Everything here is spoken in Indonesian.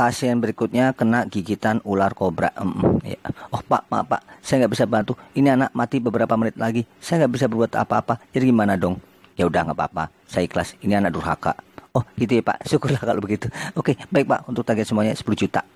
pasien berikutnya kena gigitan ular kobra. Mm, ya. Oh pak, maaf pak, saya nggak bisa bantu. Ini anak mati beberapa menit lagi. Saya nggak bisa berbuat apa-apa. Jadi gimana dong? Ya udah nggak apa-apa. Saya ikhlas. Ini anak durhaka. Oh gitu ya pak. Syukurlah kalau begitu. Oke, baik pak. Untuk target semuanya 10 juta.